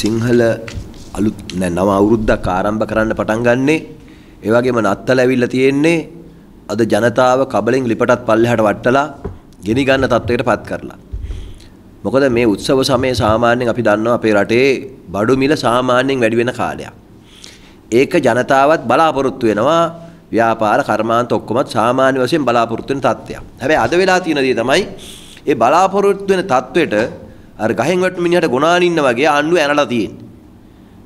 සිංහල අලුත් නව අවුරුද්දක් ආරම්භ කරන්න පටන් ගන්නේ ඒ වගේම නත්තල ඇවිල්ලා තියෙන්නේ අද ජනතාව කබලෙන් ලිපටත් පල්ලෙහාට වට්ටලා ගෙනි ගන්න තත්වයකට පත් කරලා. මොකද මේ උත්සව සමයේ සාමාන්‍යයෙන් අපි දන්නවා අපේ රටේ බඩු මිල සාමාන්‍යයෙන් වැඩි වෙන කාලයක්. ඒක ජනතාවත් බලාපොරොත්තු වෙනවා ව්‍යාපාර කර්මාන්ත ඔක්කොමත් සාමාන්‍ය වශයෙන් බලාපොරොත්තු වෙන තත්ත්වයක්. හැබැයි අද වෙලා තියෙන දේ තමයි ඒ බලාපොරොත්තු වෙන තත්ත්වයට අර ගහෙන් වැටුණු මිනිහට ගොනාන ඉන්න වගේ ආණ්ඩුව ඇනලා තියෙන්නේ.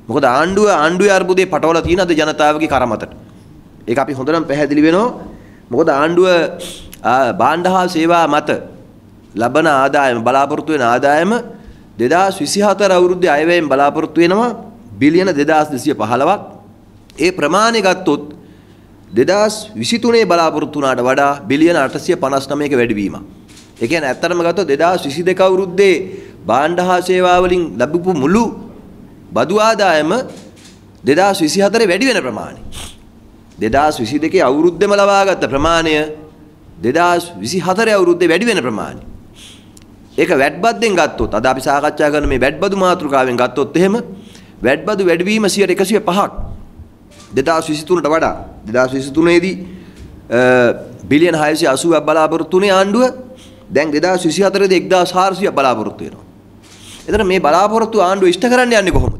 මොකද ආණ්ඩුව ආණ්ඩුවේ අර්බුදේ පටවලා තියෙන අද ජනතාවගේ කරමතට. ඒක අපි හොඳටම පැහැදිලි වෙනවා. මොකද ආණ්ඩුව භාණ්ඩ හා සේවා මත ලබන ආදායම බලාපොරොත්තු වෙන ආදායම 2024 අවුරුද්දේ අයවැයෙන් බලාපොරොත්තු වෙනවා බිලියන 2215ක්. ඒ ප්‍රමාණය ගත්තොත් 2023 බලාපොරොත්තු වුණාට වඩා බිලියන 859ක වැඩිවීමක්. ඒ කියන්නේ ඇත්තටම ගත්තොත් 2022 අවුරුද්දේ භාණ්ඩ හා සේවා වලින් ලැබපු මුළු බදු ආදායම 2024 වැඩි වෙන ප්‍රමාණය 2022 අවුරුද්දේම ලබාගත් ප්‍රමාණය 2024 අවුරුද්දේ වැඩි වෙන ප්‍රමාණය ඒක වැඩ්බද්දෙන් ගත්තොත් අද අපි සාකච්ඡා කරන මේ වැඩ්බදු මාතෘකාවෙන් ගත්තොත් එහෙම වැඩ්බදු වැඩිවීම 105ක් 2023ට වඩා 2023 දී බිලියන 680ක් බලාපොරොත්තු වුණේ ආණ්ඩුව දැන් 2024 දී 1400ක් බලාපොරොත්තු වෙනවා එතන මේ බලාපොරොත්තු ආණ්ඩුව ඉෂ්ට කරන්න යන්නේ කොහොමද?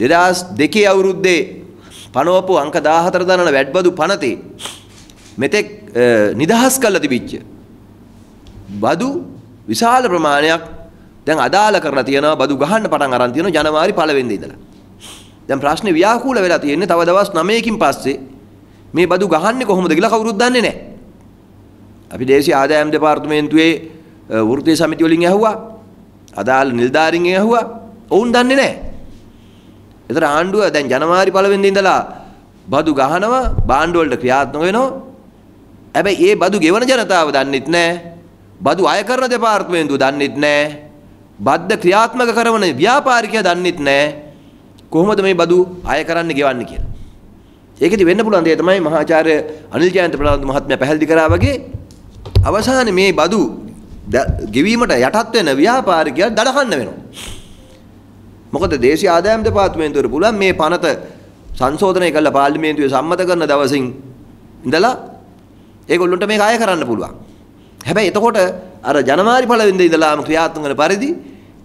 2002 අවුරුද්දේ පනවපු අංක 14 දනන වැඩබදු පනතේ මෙතෙක් නිදහස් කළා තිබිච්ච බදු විශාල ප්‍රමාණයක් දැන් අදාළ කරලා තියෙනවා බදු ගහන්න පටන් අරන් තියෙනවා ජනවාරි 1 වෙනිදා ඉඳලා. දැන් ප්‍රශ්නේ ව්‍යාකූල වෙලා තියෙන්නේ තව දවස් 9කින් පස්සේ මේ බදු ගහන්නේ කොහොමද කියලා කවුරුත් දන්නේ නැහැ. අපි දේශීය ආදායම් දෙපාර්තමේන්තුවේ වෘත්තීය සමිතිය වලින් ඇහුවා අදාළ නිලධාරීන්ගෙන් ඇහුවා. ඔවුන් දන්නේ නැහැ. ඒතර ආණ්ඩුව දැන් ජනවාරි පළවෙනිදා ඉඳලා බදු ගහනවා, බාණ්ඩ වලට ක්‍රියාත්මක වෙනවා. හැබැයි ඒ බදු ගෙවන ජනතාව දන්නෙත් නැහැ. බදු අය කරන දෙපාර්තමේන්තුව දන්නෙත් නැහැ. බද්ද ක්‍රියාත්මක කරන ව්‍යාපාරිකයා දන්නෙත් නැහැ. කොහොමද මේ බදු අය කරන්න ගෙවන්නේ කියලා. ඒකෙදි වෙන්න පුළුවන් දේ තමයි මහාචාර්ය අනිල් ජයන්ත ප්‍රනාන්දු මහත්මයා පැහැදිලි කරා වගේ අවසානයේ මේ බදු ගෙවීමට යටත් වෙන ව්‍යාපාරිකයා දඩ කන්න වෙනවා. මොකද දේශීය ආදායම් දෙපාර්තමේන්තුවට පුළුවන් මේ පනත සංශෝධනය කරලා පාර්ලිමේන්තුවේ සම්මත කරන දවසින් ඉඳලා ඒගොල්ලන්ට මේක අය කරන්න පුළුවන්. හැබැයි එතකොට අර ජනවාරි පළවෙනිදා ඉඳලාම ක්‍රියාත්මක වෙන පරිදි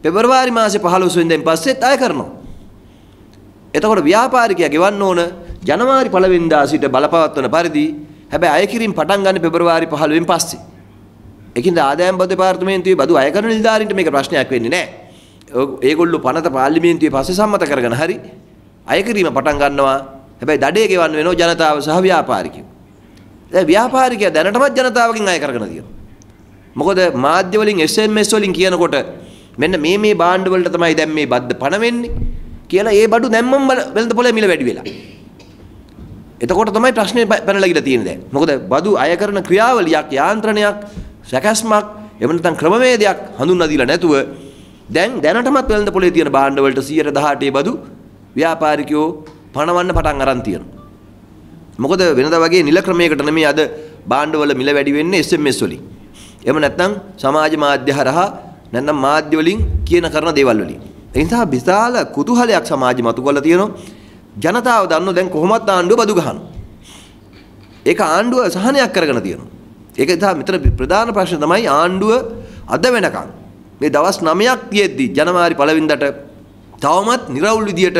පෙබරවාරි මාසේ 15 වෙනිදාන් පස්සෙත් අය කරනවා. එතකොට ව්‍යාපාරිකයා ගෙවන්න ඕන ජනවාරි පළවෙනිදා සිට බලපවත්වන පරිදි හැබැයි අය කිරීම පටන් ගන්න පෙබරවාරි 15 වෙනි පස්සේ. එකින්ද ආදායම් බදු දෙපාර්තමේන්තුවේ බදු අය කරන නිලධාරීන්ට මේක ප්‍රශ්නයක් වෙන්නේ නැහැ. ඒගොල්ලෝ පනත පාර්ලිමේන්තුවේ පස්සේ සම්මත කරගෙන හරි අය කිරීම පටන් ගන්නවා. හැබැයි දඩේ ගෙවන්න වෙනවා ජනතාව සහ ව්‍යාපාරිකයෝ. දැන් ව්‍යාපාරිකයා දැනටමත් ජනතාවකින් අය කරගෙන තියෙනවා. මොකද මාධ්‍ය වලින් SMS වලින් කියනකොට මෙන්න මේ මේ බාණ්ඩ වලට තමයි දැන් මේ බද්ද පණ වෙන්නේ කියලා ඒ බඩු දැම්මම වෙළඳ පොලේ මිල වැඩි වෙලා. එතකොට තමයි ප්‍රශ්නේ පැනලා ගිලා තියෙන්නේ දැන්. මොකද බදු අය කරන ක්‍රියාවලියක් යාන්ත්‍රණයක් සැකැස්මක් එහෙම නැත්නම් ක්‍රමවේදයක් හඳුන්වා දීලා නැතුව දැන් දැනටමත් වෙළඳ පොලේ තියෙන භාණ්ඩ වලට 118 බදු ව්‍යාපාරිකයෝ පණවන්න පටන් අරන් තියෙනවා. මොකද වෙනදා වගේ නිල ක්‍රමයකට නෙමෙයි අද භාණ්ඩ වල මිල වැඩි වෙන්නේ SMS වලින්. එහෙම නැත්නම් සමාජ මාධ්‍ය හරහා නැත්නම් මාධ්‍ය වලින් කියන කරන දේවල් වලින්. ඒ නිසා විශාල කුතුහලයක් සමාජෙ මතු කරලා තියෙනවා. ජනතාව දන්නෝ දැන් කොහොමත් ආණ්ඩුව බදු ගහනවා. ඒක ආණ්ඩුව සහනයක් කරගෙන තියෙනවා. ඒක නිසා මෙතන ප්‍රධාන ප්‍රශ්න තමයි ආණ්ඩුව අද වෙනකන් මේ දවස් 9ක් තියෙද්දි ජනවාරි පළවෙනිදාට තවමත් निराවුල් විදියට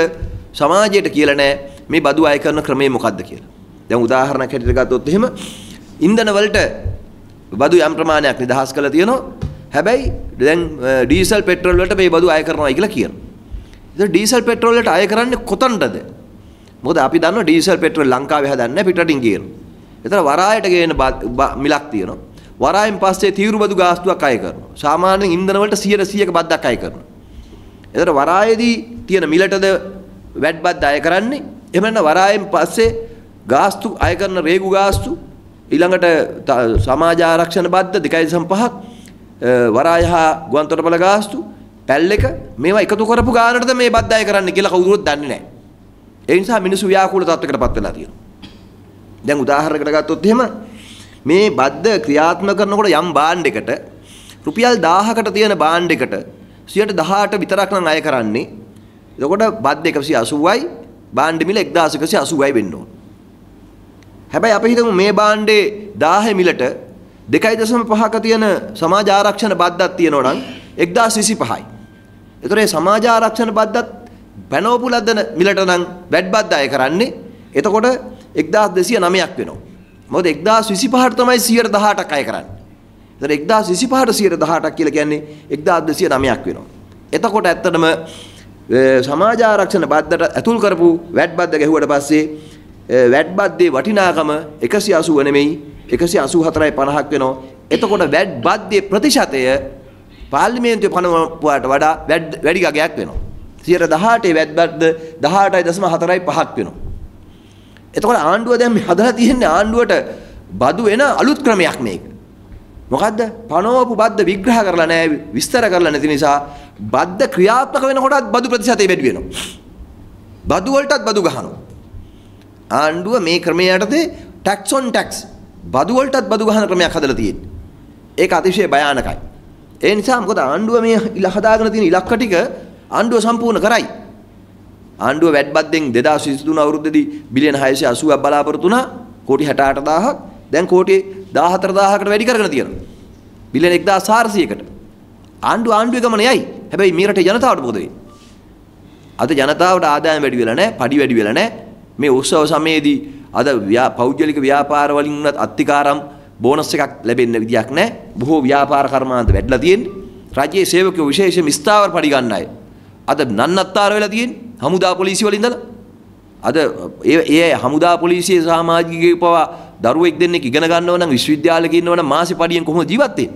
සමාජයට කියලා නෑ මේ බදු අය කරන ක්‍රමය මොකද්ද කියලා. දැන් උදාහරණයක් හැටියට ගත්තොත් එහෙම ඉන්ධන වලට බදු යම් ප්‍රමාණයක් නිදහස් කරලා තියෙනවා. හැබැයි දැන් ඩීසල් පෙට්‍රල් වලට මේ බදු අය කරනවා කියලා කියනවා. ඉතින් ඩීසල් පෙට්‍රල් වලට අය කරන්නේ කොතනටද? මොකද අපි දන්නවා ඩීසල් පෙට්‍රල් ලංකාවේ හදන්නේ පිටරටින් කියනවා. එතන වරායට ගේන මිලක් තියෙනවා. වරායෙන් පස්සේ තීරුබදු ගාස්තුවක් අය කරනවා. සාමාන්‍යයෙන් ඉන්ධන වලට 100%ක බද්දක් අය කරනවා. එතන වරායේදී තියෙන මිලටද වැඩ බද්ද අය කරන්නේ. එහෙම නැත්නම් වරායෙන් පස්සේ ගාස්තු අය කරන රේගු ගාස්තු ඊළඟට සමාජ ආරක්ෂණ බද්ද 2.5ක් වරාය හා ගුවන්තොටුපළ ගාස්තු පැල් එක මේවා එකතු කරපු ගානටද මේ බද්ද අය කරන්නේ කියලා කවුරුවත් දන්නේ නැහැ. ඒ නිසා මිනිස්සු ව්‍යාකූල තත්ත්වයකට පත් වෙලා තියෙනවා. දැන් උදාහරණයකට ගත්තොත් එහෙම මේ බද්ද ක්‍රියාත්මක කරනකොට යම් බාණ්ඩ එකට රුපියල් 1000කට තියෙන බාණ්ඩ එකට 18 විතරක් නම් අය කරන්නේ. එතකොට බද්ද 180යි බාණ්ඩ මිල 1180යි වෙන්න ඕන. හැබැයි අපි හිතමු මේ බාණ්ඩේ 1000 මිලට 2.5ක තියෙන සමාජ ආරක්ෂණ බද්දක් තියෙනවා නම් 1025යි. ඒතර මේ සමාජ ආරක්ෂණ බද්දත් පැනෝපුලද්දන මිලට නම් වැඩ බද්දාය කරන්නේ. එතකොට එක්දස් දෙසිය නමයක් වෙනවා. මොද එක්දස් විසි පහට තමයි සියයට දහටක් අය කරන්න. එතන එක්දස් විසි පහට සියයට දහටක් කියලා කියන්නේ එක්දස් දෙසිය නමයක් වෙනවා. එතකොට ඇත්තටම සමාජාරක්ෂණ බද්ධට ඇතුල් කරපු වැඩ් බද්ධ ගැහුවට පස්සේ වැඩ් බද්ධේ වටිනාකම එකසි අසුව නෙමෙයි එකසි අසූ හතරයි පණහක් වෙනවා. එතකොට වැඩ් බද්ධේ ප්‍රතිශතය පාර්ලිමේන්තුවේ පනවපුවාට වඩා වැඩි ගගයක් වෙනවා. සියයට දහටේ වැද්බද්ද දහටයි දසම හතරයි පහක් වෙනවා. එතකොට ආණ්ඩුව දැන් මේ හදලා තියෙන්නේ ආණ්ඩුවට බදු වෙන අලුත් ක්‍රමයක් මේක. මොකද්ද? පනෝපු බද්ද විග්‍රහ කරලා නැහැ, විස්තර කරලා නැති නිසා බද්ද ක්‍රියාත්මක වෙනකොටත් බදු ප්‍රතිශතය වැඩි වෙනවා. බදු වලටත් බදු ගහනවා. ආණ්ඩුව මේ ක්‍රමය යටතේ ටැක්ස් ඔන් ටැක්ස් බදු වලටත් බදු ගහන ක්‍රමයක් හදලා තියෙන්නේ. ඒක අතිශය භයානකයි. ඒ නිසා මොකද ආණ්ඩුව මේ ඉල හදාගෙන තියෙන ඉලක්ක ටික ආණ්ඩුව සම්පූර්ණ කරයි. ආණ්ඩුව වැඩ්බද්දෙන් 2023 අවුරුද්දේදී බිලියන 680ක් බලාපොරොත්තු වුණා කෝටි 68000ක් දැන් කෝටි 14000කට වැඩි කරගෙන තියෙනවා බිලියන 1400කට ආණ්ඩුව ආණ්ඩුවේ ගමන යයි හැබැයි මේ රටේ ජනතාවට මොකද වෙන්නේ අද ජනතාවට ආදායම වැඩි වෙලා නැහැ padi වැඩි වෙලා නැහැ මේ උත්සව සමයේදී අද පෞද්ගලික ව්‍යාපාර වලින් උනත් අත්තිකාරම් බෝනස් එකක් ලැබෙන්න විදියක් නැහැ බොහෝ ව්‍යාපාර කර්මාන්ත වැඩිලා තියෙන්නේ රජයේ සේවකයෝ විශේෂයෙන් ස්ථාවර padi ගන්න අය අද නන්නත්තර වෙලා තියෙන්නේ හමුදා පොලිසිය වලින් ඉඳලා. අද ඒ හමුදා පොලිසිය සමාජිකයෙකු පවා දරුවෙක් දෙන්නෙක් ඉගෙන ගන්නව නම් විශ්වවිද්‍යාලෙක ඉන්නව නම් මාසෙ පඩියෙන් කොහොමද ජීවත් වෙන්නේ?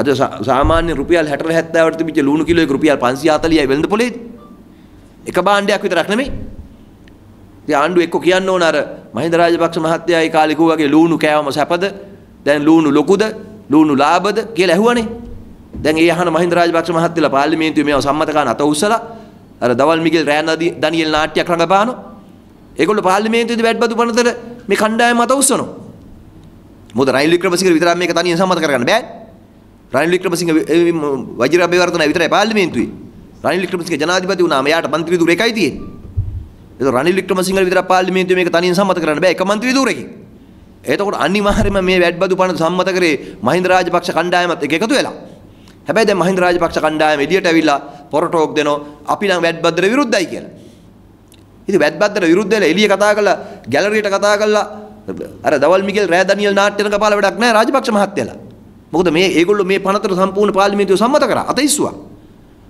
අද සාමාන්‍ය රුපියල් 60 70වට තිබිච්ච ලුණු කිලෝ එක රුපියල් 540යි වෙළඳ පොලේ. එක භාණ්ඩයක් විතරක් නෙමෙයි. ඉතින් ආණ්ඩුව එක්ක කියන්න ඕන අර මහින්ද රාජපක්ෂ මහත්තයා ඒ කාලේ කිව්වාගේ ලුණු කෑවම සැපද? දැන් ලුණු ලොකුද? ලුණු ලාභද කියලා ඇහුවනේ. දැන් ඒ අහන මහින්ද රාජපක්ෂ මහත්තයලා පාර්ලිමේන්තුවේ මේව සම්මත කරන අත උස්සලා අර දවල් මිගෙල් රෑන ඩැනියෙල් නාට්‍යයක් රඟපානවා. ඒගොල්ලෝ පාර්ලිමේන්තුවේදී වැඩබදු පනතර මේ කණ්ඩායම අත උස්සනවා. මොකද රනිල් වික්‍රමසිංහ විතරක් මේක තනියෙන් සම්මත කරගන්න බෑ. රනිල් වික්‍රමසිංහ වජිරාභිවර්ධන විතරයි පාර්ලිමේන්තුවේ. රනිල් වික්‍රමසිංහ ජනාධිපති වුණාම එයාට മന്ത്രി ධූරය එකයි තියෙන්නේ. ඒක රනිල් වික්‍රමසිංහ විතරක් පාර්ලිමේන්තුවේ මේක තනියෙන් සම්මත කරන්න බෑ. එක മന്ത്രി ධූරයකින්. එතකොට අනිවාර්යයෙන්ම මේ වැඩබදු පනත සම්මත කරේ මහින්ද රාජපක්ෂ කණ්ඩායමත් එක්ක එකතු වෙලා. හැබැයි දැන් මහින්ද රාජපක්ෂ කණ්ඩායම එළියට ඇවිල්ලා පොරටෝක් දෙනෝ අපි නම් වැද්බද්දර විරුද්ධයි කියලා. ඉතින් වැද්බද්දර විරුද්ධ වෙලා එළිය කතා කළා ගැලරියට කතා කළා අර දවල් මිගෙල් රෑ ඩැනියෙල් නාට්‍යන කපාල වැඩක් නැහැ රාජපක්ෂ මහත්තයලා. මොකද මේ ඒගොල්ලෝ මේ පනතර සම්පූර්ණ පාර්ලිමේන්තුව සම්මත කරා අත ඉස්සුවා.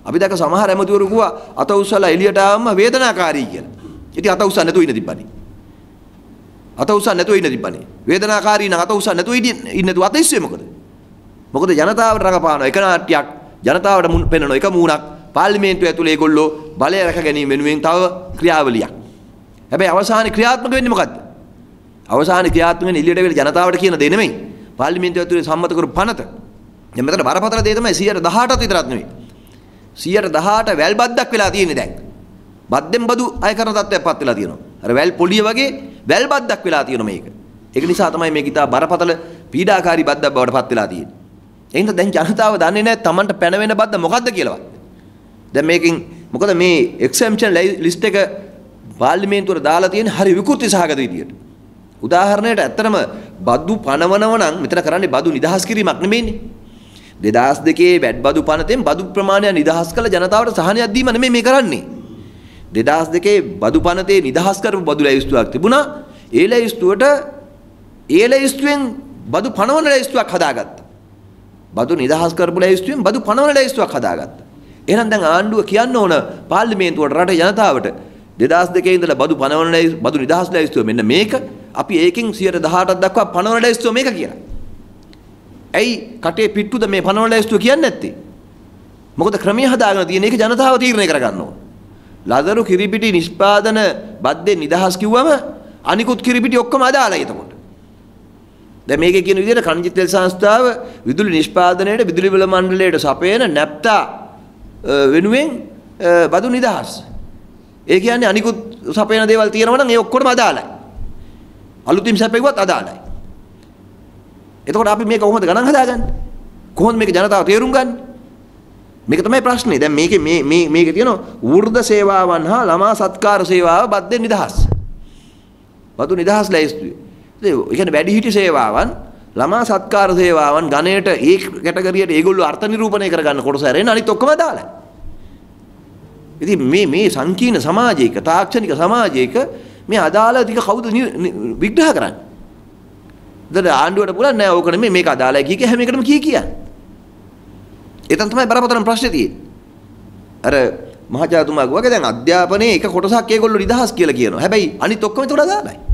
අපි දැක සමහර ඇමතිවරු කිව්වා අත උස්සලා එළියට ආවම වේදනාකාරී කියලා. ඉතින් අත උස්සන්නේ නැතුව ඉන්න තිබ්බනේ. අත උස්සන්නේ නැතුව ඉන්න තිබ්බනේ. වේදනාකාරී නම් අත උස්සන්නේ නැතුව ඉන්න නැතුව අත ඉස්සුවේ මොකද? මොකද ජනතාවට රඟපාන එක නාට්‍යයක් ජනතාවට පෙන්වන එක මූණක් පාර්ලිමේන්තුව ඇතුලේ ඒගොල්ලෝ බලය රැක ගැනීම වෙනුවෙන් තව ක්‍රියාවලියක්. හැබැයි අවසානයේ ක්‍රියාත්මක වෙන්නේ මොකද්ද? අවසානයේ ක්‍රියාත්මක වෙන්නේ එළියට වෙන ජනතාවට කියන දේ නෙමෙයි. පාර්ලිමේන්තුව ඇතුලේ සම්මත කරපු පනත. දැන් මෙතන බරපතල දේ තමයි 118ට විතරක් නෙමෙයි. 118 වැල් බද්දක් වෙලා තියෙන්නේ දැන්. බද්දෙන් බදු අය කරන තත්ත්වයක්පත් වෙලා තියෙනවා. අර වැල් පොලිය වගේ වැල් බද්දක් වෙලා තියෙනවා මේක. ඒක නිසා තමයි මේක ඉතා බරපතල පීඩාකාරී බද්දක් බවට පත් වෙලා තියෙන්නේ. එහෙනම් දැන් ජනතාව දන්නේ නැහැ Tamanට පැනවෙන බද්ද මොකද්ද කියලාවත්. දැන් මේකෙන් මොකද මේ exemption list එක පාර්ලිමේන්තුවට දාලා තියෙන හරි විකෘති සහගත විදියට. උදාහරණයට ඇත්තටම බද්දු පනවනව නම් මෙතන කරන්නේ බදු නිදහස් කිරීමක් නෙමෙයිනේ. 2002 වැඩ් බදු පනතෙන් බදු ප්‍රමාණය නිදහස් කළ ජනතාවට සහනයක් දීම නෙමෙයි මේ කරන්නේ. 2002 බදු පනතේ නිදහස් කරපු බදු ලැයිස්තුවක් තිබුණා. ඒ ලැයිස්තුවට ඒ ලැයිස්තුවෙන් බදු පනවන ලැයිස්තුවක් හදාගත්තා. බදු නිදහස් කරපු ලැයිස්තුවෙන් බදු පනවන ලැයිස්තුවක් හදාගත්තා. එහෙනම් දැන් ආණ්ඩුව කියන්න ඕන පාර්ලිමේන්තුවට රට ජනතාවට 2002 ඉඳලා බදු පනවන බදු නිදහස් ලැයිස්තුව මෙන්න මේක අපි ඒකෙන් 118ක් දක්වා පනවන ලැයිස්තුව මේක කියලා. ඇයි කටේ පිට්ටුද මේ පනවන ලැයිස්තුව කියන්නේ නැත්තේ? මොකද ක්‍රමය හදාගෙන තියෙන එක ජනතාව තීරණය කරගන්න ඕන. ලදරු කිරිපිටි නිෂ්පාදන බද්දේ නිදහස් කිව්වම අනිකුත් කිරිපිටි ඔක්කොම අදාළයි එතකොට. දැන් මේකේ කියන විදිහට කණිජ තෙල් සංස්ථාව විදුලි නිෂ්පාදනයේට විදුලි බල මණ්ඩලයට සපයන නැප්තා වෙනුවෙන් බදු නිදහස්. ඒ කියන්නේ අනිකුත් සපයන දේවල් තියෙනවා නම් ඒ ඔක්කොම අදාළයි. අලුතින් සපයුවත් අදාළයි. එතකොට අපි මේක කොහොමද ගණන් හදාගන්නේ? කොහොමද මේක ජනතාව තේරුම් ගන්න? මේක තමයි ප්‍රශ්නේ. දැන් මේකේ මේ මේ මේකේ තියෙන වෘද්ධ සේවාවන් හා ළමා සත්කාර සේවාව බද්දෙන් නිදහස්. බදු නිදහස් ලැයිස්තුවේ. එකන වැඩිහිටි සේවාවන් ළමා සත්කාර සේවාවන් ගණයට ඒ කැටගරියට ඒගොල්ලු අර්ථ නිරූපණය කරගන්න කොටස ඇරෙන අනිත් ඔක්කොම දාලා. ඉතින් මේ මේ සංකීර්ණ සමාජයක තාක්ෂණික සමාජයක මේ අදාළ ටික කවුද විග්‍රහ කරන්නේ? දැන් ආණ්ඩුවට පුළුවන් නෑ ඕක නෙමෙයි මේක අදාළයි කිය කිය හැම එකටම කිය කියන්නේ. එතන තමයි බරපතලම ප්‍රශ්නේ තියෙන්නේ. අර මහජාතුමා වගේ දැන් අධ්‍යාපනයේ එක කොටසක් ඒගොල්ලෝ නිදහස් කියලා කියනවා. හැබැයි අනිත් ඔක්කොම ඒකට අදාළයි.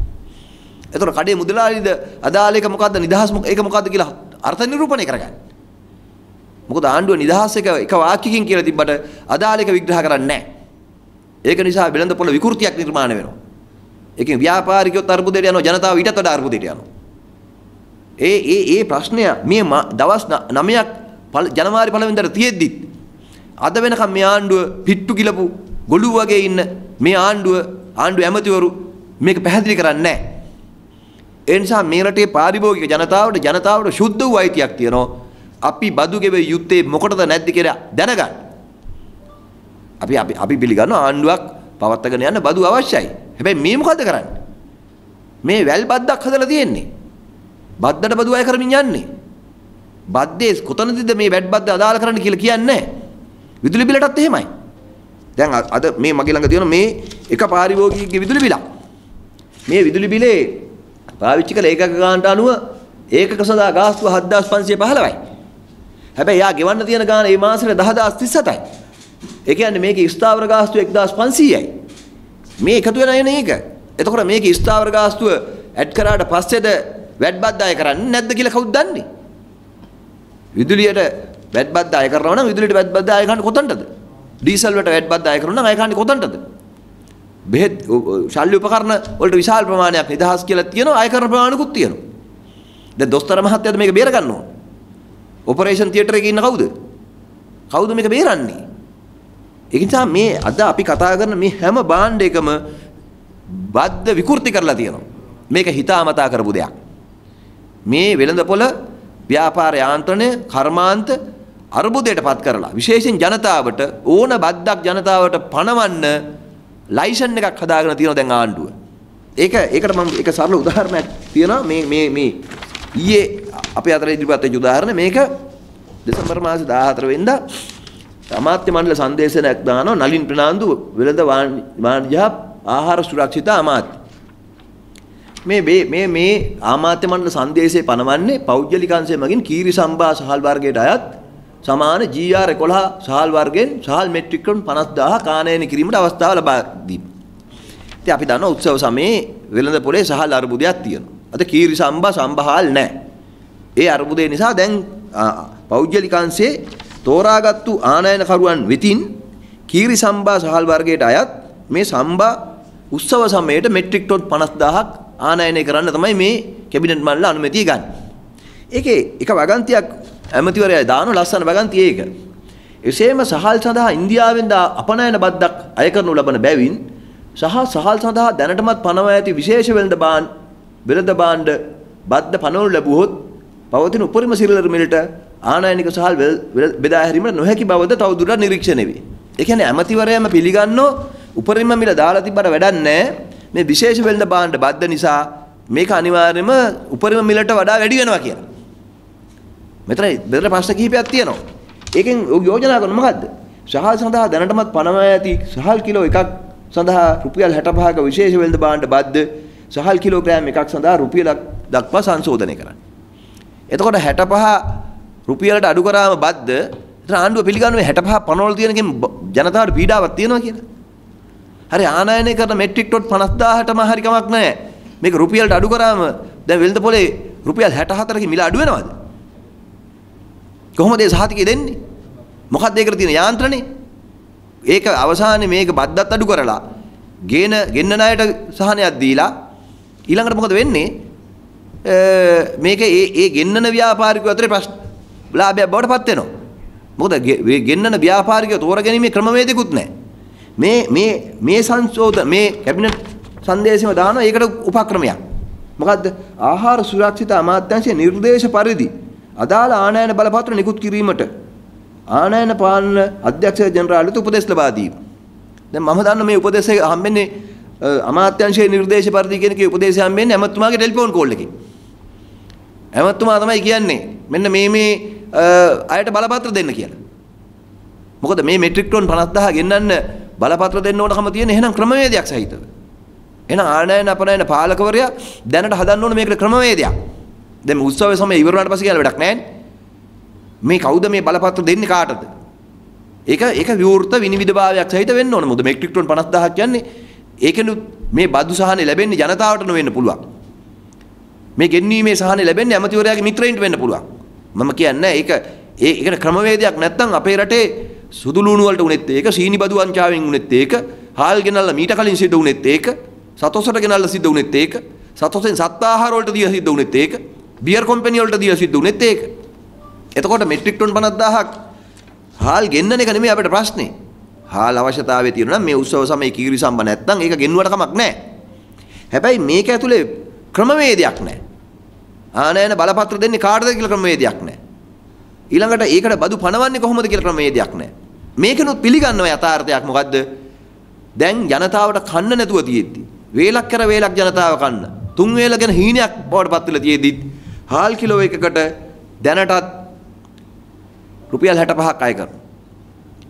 එතකොට කඩේ මුදලාලිද අදාළ එක මොකද්ද නිදහස් ඒක මොකද්ද කියලා අර්ථ නිරූපණය කරගන්න. මොකද ආණ්ඩුව නිදහස් එක එක වාක්‍යකින් කියලා තිබ්බට අදාළ එක විග්‍රහ කරන්නේ නැහැ. ඒක නිසා බෙලඳ පොළ විකෘතියක් නිර්මාණය වෙනවා. ඒකෙන් ව්‍යාපාරිකයොත් අර්බුදයට යනවා ජනතාව ඊටත් වඩා අර්බුදයට යනවා. ඒ ඒ ඒ ප්‍රශ්නය මේ දවස් 9ක් ජනවාරි පළවෙනිදාට තියෙද්දිත් අද වෙනකම් මේ ආණ්ඩුව පිට්ටු කිලපු ගොළු වගේ ඉන්න මේ ආණ්ඩුව ආණ්ඩුව ඇමතිවරු මේක පැහැදිලි කරන්නේ නැහැ. ඒ නිසා මේ රටේ පාරිභෝගික ජනතාවට ජනතාවට ශුද්ධ වූ අයිතියක් තියෙනවා. අපි බදු ගෙවේ යුත්තේ මොකටද නැද්ද කියලා දැනගන්න. අපි අපි අපි පිළිගන්නවා ආණ්ඩුවක් පවත්වාගෙන යන්න බදු අවශ්‍යයි. හැබැයි මේ මොකද කරන්නේ? මේ වැල් බද්දක් හදලා තියෙන්නේ. බද්දට බදු අය කරමින් යන්නේ. බද්දේ කොතනදද මේ වැඩ් බද්ද අදාළ කරන්න කියලා කියන්නේ විදුලි බිලටත් එහෙමයි. දැන් අද මේ මගේ ළඟ තියෙන මේ එක පාරිභෝගිකගේ විදුලි බිලක්. මේ විදුලි බිලේ පාවිච්චි කළ ඒකක ගානට අනුව ඒකක සඳහා ගාස්තුව 7515යි. හැබැයි යා ගෙවන්න තියෙන ගාන මේ මාසෙට 10037යි. ඒ කියන්නේ මේකේ ස්ථාවර ගාස්තුව 1500යි. මේ එකතු වෙන එන එක. එතකොට මේකේ ස්ථාවර ගාස්තුව ඇඩ් කරාට පස්සේද වැඩබද්ද අය කරන්නේ නැද්ද කියලා කවුද දන්නේ? විදුලියට වැඩබද්ද අය කරනවා නම් විදුලියට වැඩබද්ද අය කරන්නේ කොතනටද? ඩීසල් වලට වැඩබද්ද අය කරනවා නම් අය කරන්නේ කොතනටද? බෙහෙත් ශල්්‍ය උපකරණ වලට විශාල ප්‍රමාණයක් නිදහස් කියලා තියෙනවා අය කරන ප්‍රමාණකුත් තියෙනවා. දැන් දොස්තර මහත්තයාද මේක බේර ගන්නවා. ඔපරේෂන් තියටර් එකේ ඉන්න කවුද? කවුද මේක බේරන්නේ? ඒ නිසා මේ අද අපි කතා කරන මේ හැම බාණ්ඩ එකම බද්ධ විකෘති කරලා තියෙනවා. මේක හිතාමතා කරපු දෙයක්. මේ වෙළඳපොළ ව්‍යාපාර යාන්ත්‍රණය කර්මාන්ත අර්බුදයටපත් කරලා විශේෂයෙන් ජනතාවට ඕන බද්දක් ජනතාවට පණවන්න ලයිසන් එකක් හදාගෙන තියෙනවා දැන් ආණ්ඩුව. ඒක ඒකට මම එක සරල උදාහරණයක් තියෙනවා මේ මේ මේ ඊයේ අපේ අතර ඉදිරිපත් වෙච්ච උදාහරණ මේක දෙසැම්බර් මාසේ 14 වෙනිදා අමාත්‍ය මණ්ඩල සංදේශනයක් දානවා නලින් ප්‍රනාන්දු වෙළඳ වාණිජ ආහාර සුරක්ෂිත අමාත්‍ය. මේ මේ මේ ආමාත්‍ය මණ්ඩල සංදේශය පනවන්නේ පෞද්ගලික අංශය මගින් කීරි සම්භා සහල් වර්ගයට අයත් සමාන GR 11 සහල් වර්ගයෙන් සහල් මෙට්‍රික් ටන් 50000 කාණයන කිරීමට අවස්ථාව ලබා දීම. ඉතින් අපි දන්නවා උත්සව සමයේ වෙළඳ පොලේ සහල් අර්බුදයක් තියෙනවා. අද කීරි සම්බා සම්බහාල් නැහැ. ඒ අර්බුදය නිසා දැන් පෞද්ගලිකංශයේ තෝරාගත්තු ආනයනකරුවන් වෙතින් කීරි සම්බා සහල් වර්ගයට අයත් මේ සම්බා උත්සව සමයට මෙට්‍රික් ටොන් 50000ක් ආනයනය කරන්න තමයි මේ කැබිනට් මණ්ඩල අනුමැතිය ගන්න. ඒකේ එක වගන්තියක් ඇමතිවරයා දාන ලස්සන වගන්ති ඒක. එසේම සහල් සඳහා ඉන්දියාවෙන් අපනයන බද්දක් අය කරනු ලබන බැවින් සහ සහල් සඳහා දැනටමත් පනව ඇති විශේෂ වෙළඳ බාන් වෙළඳ බාණ්ඩ බද්ද පනවනු ලැබුවොත් පවතින උපරිම සිරිලර මිලට ආනයනික සහල් බෙදා හැරීමට නොහැකි බවද තවදුරටත් නිරීක්ෂණය වේ. ඒ කියන්නේ ඇමතිවරයාම පිළිගන්නෝ උපරිම මිල දාලා තිබ්බට වැඩක් නැහැ. මේ විශේෂ වෙළඳ බාණ්ඩ බද්ද නිසා මේක අනිවාර්යයෙන්ම උපරිම මිලට වඩා වැඩි වෙනවා කියලා. මෙතන මෙතන ප්‍රශ්න කිහිපයක් තියෙනවා. ඒකෙන් යෝජනා කරන මොකද්ද? සහල් සඳහා දැනටමත් පනව ඇති සහල් කිලෝ එකක් සඳහා රුපියල් 65ක විශේෂ වෙළඳ භාණ්ඩ බද්ද සහල් කිලෝග්‍රෑම් එකක් සඳහා රුපියලක් දක්වා සංශෝධනය කරන්න. එතකොට 65 රුපියලට අඩු කරාම බද්ද එතන ආණ්ඩුව පිළිගන්නේ 65 පනවල තියෙනකින් ජනතාවට පීඩාවක් තියෙනවා කියලා. හරි ආනයනය කරන මෙට්‍රික් ටොට් 50000ටම හරි කමක් නැහැ. මේක රුපියලට අඩු කරාම දැන් වෙළඳ පොලේ රුපියල් 64කින් මිල අඩු වෙනවද? කොහොමද ඒ සහතිකය දෙන්නේ? මොකක්ද ඒකට තියෙන යාන්ත්‍රණේ? ඒක අවසානයේ මේක බද්දත් අඩු කරලා ගේන ගෙන්න ණයට සහනයක් දීලා ඊළඟට මොකද වෙන්නේ? මේක ඒ ඒ ගෙන්නන ව්‍යාපාරිකයෝ අතරේ ප්‍රශ්න ලාභයක් බවට පත් වෙනවා. මොකද ගෙන්නන ව්‍යාපාරිකයෝ තෝරගැනීමේ ක්‍රමවේදයක්වත් නැහැ. මේ මේ මේ සංශෝධන මේ කැබිනට් සංදේශෙම දානවා ඒකට උපක්‍රමයක්. මොකද්ද? ආහාර සුරක්ෂිත අමාත්‍යාංශයේ නිර්දේශ පරිදි අදාළ ආනයන බලපත්‍ර නිකුත් කිරීමට ආනයන පාලන අධ්‍යක්ෂ ජනරාලට උපදෙස් ලබා දීම. දැන් මම දන්න මේ උපදේශය හම්බෙන්නේ අමාත්‍යංශයේ නිර්දේශ පරිදි කියන කේ උපදේශය හම්බෙන්නේ ඇමතුමාගේ ටෙලිෆෝන් කෝල් එකකින්. ඇමතුමා තමයි කියන්නේ මෙන්න මේ මේ අයට බලපත්‍ර දෙන්න කියලා. මොකද මේ මෙට්‍රික් ටොන් 50000 ගෙන්නන්න බලපත්‍ර දෙන්න ඕනකම තියෙන එහෙනම් ක්‍රමවේදයක් සහිතව. එහෙනම් ආනයන අපනයන පාලකවරයා දැනට හදන්න ඕන මේකට ක්‍රමවේදයක්. දැන් මේ උත්සවයේ සමය ඉවර වුණාට පස්සේ කියලා වැඩක් නැහැ මේ කවුද මේ බලපත්‍ර දෙන්නේ කාටද? ඒක ඒක විවෘත විනිවිදභාවයක් සහිත වෙන්න ඕන. මොකද මෙට්‍රික් ටොන් 50000ක් කියන්නේ ඒකෙනුත් මේ බදු සහනේ ලැබෙන්නේ ජනතාවට නොවෙන්න පුළුවන්. මේ ගෙන්වීමේ සහනේ ලැබෙන්නේ ඇමතිවරයාගේ මිත්‍රයින්ට වෙන්න පුළුවන්. මම කියන්නේ ඒක ඒකට ක්‍රමවේදයක් නැත්නම් අපේ රටේ සුදුලුණු වලට උනේත් ඒක සීනි බදු වංචාවෙන් උනේත් ඒක හාල් ගෙනල්ලා මීට කලින් සිද්ධ උනේත් ඒක සතොසට ගෙනල්ලා සිද්ධ උනේත් ඒක සතොසෙන් සත්ආහාර වලට දීලා සිද්ධ උනේත් ඒක බියර් කොම්පැනි වලට දීලා සිද්ධ උනේත් ඒක. එතකොට මෙට්‍රික් ටන් 50000ක් හාල් ගෙන්නන එක නෙමෙයි අපිට ප්‍රශ්නේ. හාල් අවශ්‍යතාවය තියෙනවා නම් මේ උත්සව සමයේ කීරි සම්බ නැත්නම් ඒක ගෙන්නුවට කමක් නැහැ. හැබැයි මේක ඇතුලේ ක්‍රමවේදයක් නැහැ. ආනයන බලපත්‍ර දෙන්නේ කාටද කියලා ක්‍රමවේදයක් නැහැ. ඊළඟට ඒකට බදු පනවන්නේ කොහොමද කියලා ක්‍රමවේදයක් නැහැ. මේකනොත් පිළිගන්නවා යථාර්ථයක් මොකද්ද? දැන් ජනතාවට කන්න නැතුව තියෙද්දි වේලක් කර වේලක් ජනතාව කන්න. තුන් වේල ගැන හීනයක් බවට පත් වෙලා තියෙද්දිත් හාල් කිලෝ එකකට දැනටත් රුපියල් 65ක් අය කරනවා.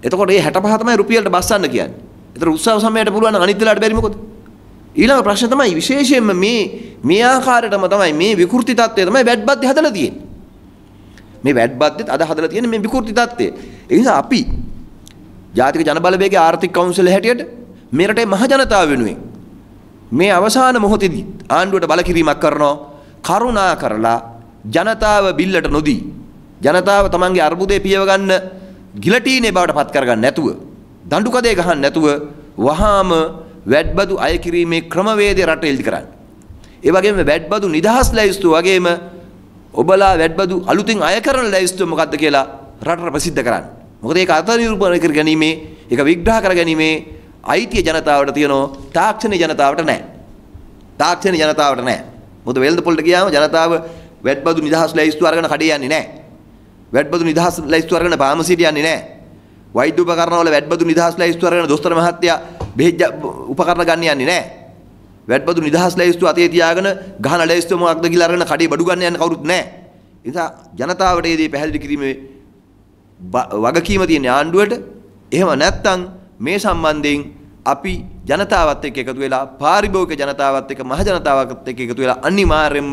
එතකොට මේ 65 තමයි රුපියල්ට බස්සන්න කියන්නේ. ඒතර උත්සව සමයට පුළුවන් අනිත් වෙලාවට බැරි මොකද? ඊළඟ ප්‍රශ්න තමයි විශේෂයෙන්ම මේ මේ ආකාරයටම තමයි මේ විකෘති තත්ත්වය තමයි වැට්බද්දේ හදලා තියෙන්නේ. මේ වැට්බද්දෙත් අද හදලා තියෙන්නේ මේ විකෘති තත්ත්වය. ඒ නිසා අපි ජාතික ජනබලවේගයේ ආර්ථික කවුන්සිල හැටියට මේ රටේ මහ ජනතාව වෙනුවෙන් මේ අවසාන මොහොතේදී ආණ්ඩුවට බල කිරීමක් කරනවා. කරුණා කරලා ජනතාව බිල්ලට නොදී ජනතාව තමන්ගේ අර්බුදේ පියව ගන්න ගිලටීනේ බවට පත් කරගන්න නැතුව දඬුකදේ ගහන්න නැතුව වහාම වැඩබදු අය කිරීමේ ක්‍රමවේදය රට එල්දි කරන්න. ඒ වගේම වැඩබදු නිදහස් ලැයිස්තුව වගේම ඔබලා වැඩබදු අලුතින් අය කරන ලැයිස්තුව මොකද්ද කියලා රටට ප්‍රසිද්ධ කරන්න. මොකද ඒක අත නිරූපණය කර ගැනීමේ ඒක විග්‍රහ කර ගැනීමේ අයිතිය ජනතාවට තියෙනවා තාක්ෂණීය ජනතාවට නැහැ. තාක්ෂණීය ජනතාවට නැහැ. මොකද වෙළඳ පොළට ගියාම ජනතාව වැඩබදු නිදහස් ලැයිස්තු අරගෙන කඩේ යන්නේ නැහැ. වැඩබදු නිදහස් ලැයිස්තු අරගෙන පාමසිට යන්නේ නැහැ. වෛද්‍ය උපකරණ වල වැඩබදු නිදහස් ලැයිස්තු අරගෙන දොස්තර මහත්තයා බෙහෙත් උපකරණ ගන්න යන්නේ නැහැ. වැඩබදු නිදහස් ලැයිස්තු අතේ තියාගෙන ගහන ලැයිස්තු මොකක්ද කියලා අරගෙන කඩේ බඩු ගන්න යන කවුරුත් නැහැ. ඒ නිසා ජනතාවට මේ දේ පැහැදිලි කිරීමේ වගකීම තියෙන ආණ්ඩුවට. එහෙම නැත්නම් මේ සම්බන්ධයෙන් අපි ජනතාවත් එක්ක එකතු වෙලා පාරිභෝගික ජනතාවත් එක්ක මහ ජනතාවත් එක්ක එකතු වෙලා අනිවාර්යයෙන්ම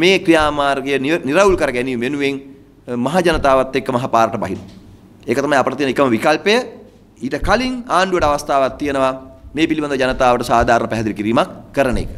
මේ ක්‍රියාමාර්ගය નિරවුල් කර ගැනීම වෙනුවෙන් මහ ජනතාවත් එක්ක මහ පාරට බහිමු. ඒක තමයි අපිට තියෙන එකම විකල්පය. ඊට කලින් ආණ්ඩුවට අවස්ථාවක් තියෙනවා මේ පිළිබඳ ජනතාවට සාධාරණ පැහැදිලි කිරීමක් කරන එක.